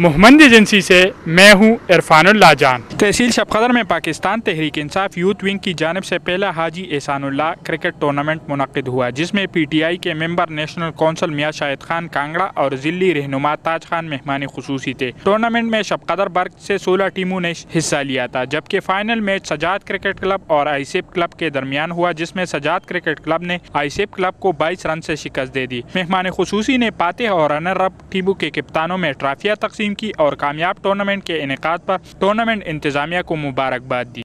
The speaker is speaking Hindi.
मोहम्मद एजेंसी से मैं हूं इरफानुल्ला जान तहसील शबकदर में पाकिस्तान तहरीक इंसाफ यूथ विंग की जानब से पहला हाजी एहसानुल्ला क्रिकेट टूर्नामेंट मुनद हुआ जिसमें पी टी आई के मेंबर नेशनल कौंसल मियाँ शाहिद खान कांगड़ा और जिली रहनुमा ताज खान मेहमान खसूसी थे टूर्नामेंट में शबकदर बर्ग से सोलह टीमों ने हिस्सा लिया था जबकि final match Sajjad cricket club और आईसेप क्लब के दरमियान हुआ जिसमे सजाद क्रिकेट क्लब ने आईसेप क्लब को बाईस रन से शिकस्त दे दी मेहमान खसूसी ने पाते और रनर अप टीमों के कप्तानों में ट्राफिया तकसीम तकसीम की और कामयाब टूर्नामेंट के इनका पर टूर्नामेंट इंतजामिया को मुबारकबाद दी